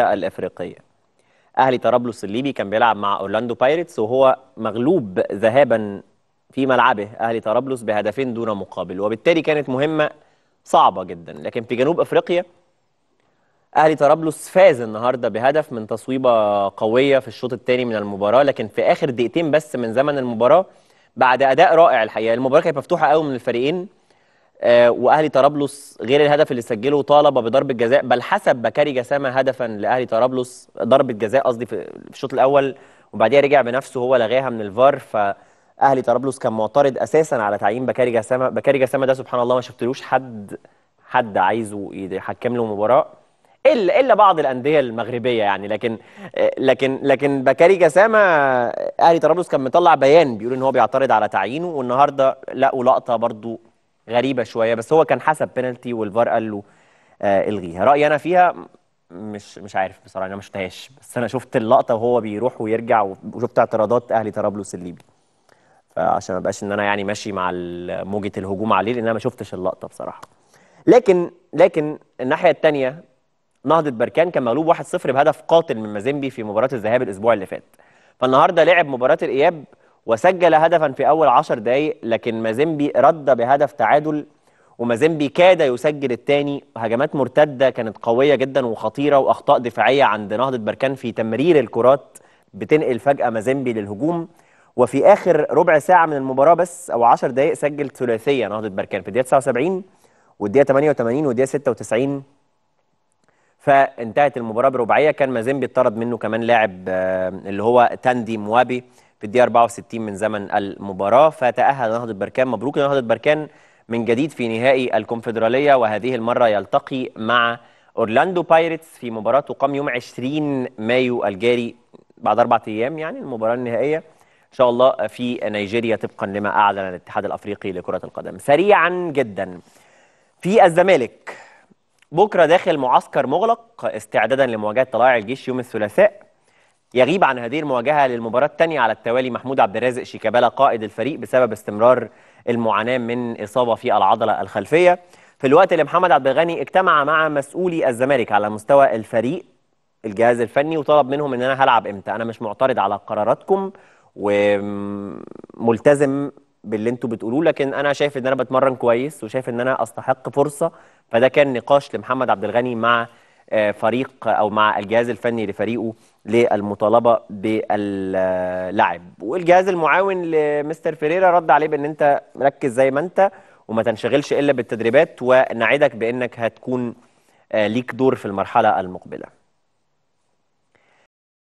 الافريقيه اهلي طرابلس الليبي كان بيلعب مع اورلاندو بايرتس وهو مغلوب ذهابا في ملعبه اهلي طرابلس بهدفين دون مقابل وبالتالي كانت مهمه صعبه جدا لكن في جنوب افريقيا اهلي طرابلس فاز النهارده بهدف من تصويبه قويه في الشوط الثاني من المباراه لكن في اخر دقيقتين بس من زمن المباراه بعد اداء رائع الحقيقه المباراه كانت مفتوحه قوي من الفريقين آه، واهلي طرابلس غير الهدف اللي سجله طالبه بضربه جزاء بل حسب بكاري جسامه هدفا لاهلي طرابلس ضربه جزاء قصدي في الشوط الاول وبعديها رجع بنفسه هو لغاها من الفار فاهلي طرابلس كان معترض اساسا على تعيين بكاري جسامه بكاري جسامه ده سبحان الله ما شفتلوش حد حد عايزه يحكم له مباراه الا الا بعض الانديه المغربيه يعني لكن لكن لكن بكاري جسامه اهلي طرابلس كان مطلع بيان بيقول ان هو بيعترض على تعيينه والنهارده لقوا لقطه برضو غريبه شويه بس هو كان حسب بينالتي والفار قال له آه الغيها رايي انا فيها مش مش عارف بصراحه انا ما شفتهاش بس انا شفت اللقطه وهو بيروح ويرجع وشفت اعتراضات اهلي طرابلس الليبي فعشان ما بقاش ان انا يعني ماشي مع موجه الهجوم عليه لان انا ما شفتش اللقطه بصراحه لكن لكن الناحيه الثانيه نهضه بركان كان مغلوب 1-0 بهدف قاتل من مازيمبي في مباراه الذهاب الاسبوع اللي فات فالنهارده لعب مباراه الاياب وسجل هدفا في أول عشر دقايق لكن مازيمبي رد بهدف تعادل ومازيمبي كاد يسجل الثاني هجمات مرتدة كانت قوية جدا وخطيرة وأخطاء دفاعية عند نهضة بركان في تمرير الكرات بتنقل فجأة مازيمبي للهجوم وفي آخر ربع ساعة من المباراة بس أو 10 دقايق سجل ثلاثية نهضة بركان في الدقيقة 79 والدقيقة 88 والدقيقة 96 فانتهت المباراة برباعية كان مازيمبي اتطرد منه كمان لاعب آه، اللي هو تاندي موابي في الدقيقه 64 من زمن المباراه فتاهل نهضه بركان مبروك لنهضه بركان من جديد في نهائي الكونفدراليه وهذه المره يلتقي مع اورلاندو بايرتس في مباراه تقام يوم 20 مايو الجاري بعد اربع ايام يعني المباراه النهائيه ان شاء الله في نيجيريا طبقا لما اعلن الاتحاد الافريقي لكره القدم سريعا جدا في الزمالك بكره داخل معسكر مغلق استعدادا لمواجهه طلائع الجيش يوم الثلاثاء يغيب عن هذه المواجهة للمباراة الثانية على التوالي محمود عبد الرازق شيكابالا قائد الفريق بسبب استمرار المعاناة من إصابة في العضلة الخلفية في الوقت اللي محمد عبد الغني اجتمع مع مسؤولي الزمالك على مستوى الفريق الجهاز الفني وطلب منهم ان انا هلعب امتى انا مش معترض على قراراتكم وملتزم باللي انتوا بتقولوه لكن انا شايف ان انا بتمرن كويس وشايف ان انا استحق فرصه فده كان نقاش لمحمد عبد الغني مع فريق او مع الجهاز الفني لفريقه للمطالبه باللعب والجهاز المعاون لمستر فيريرا رد عليه بان انت مركز زي ما انت وما تنشغلش الا بالتدريبات ونعدك بانك هتكون آه، ليك دور في المرحله المقبله